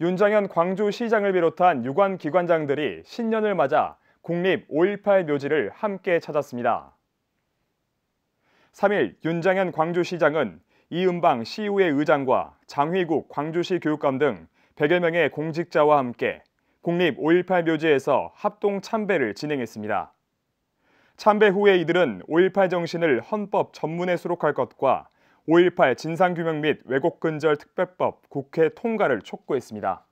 윤장현 광주시장을 비롯한 유관 기관장들이 신년을 맞아 국립 5.18 묘지를 함께 찾았습니다. 3일 윤장현 광주시장은 이은방 시의회 의장과 장휘국 광주시 교육감 등 100여 명의 공직자와 함께 국립 5.18 묘지에서 합동 참배를 진행했습니다. 참배 후에 이들은 5.18 정신을 헌법 전문에 수록할 것과 5.18 진상규명 및 왜곡근절 특별법 국회 통과를 촉구했습니다.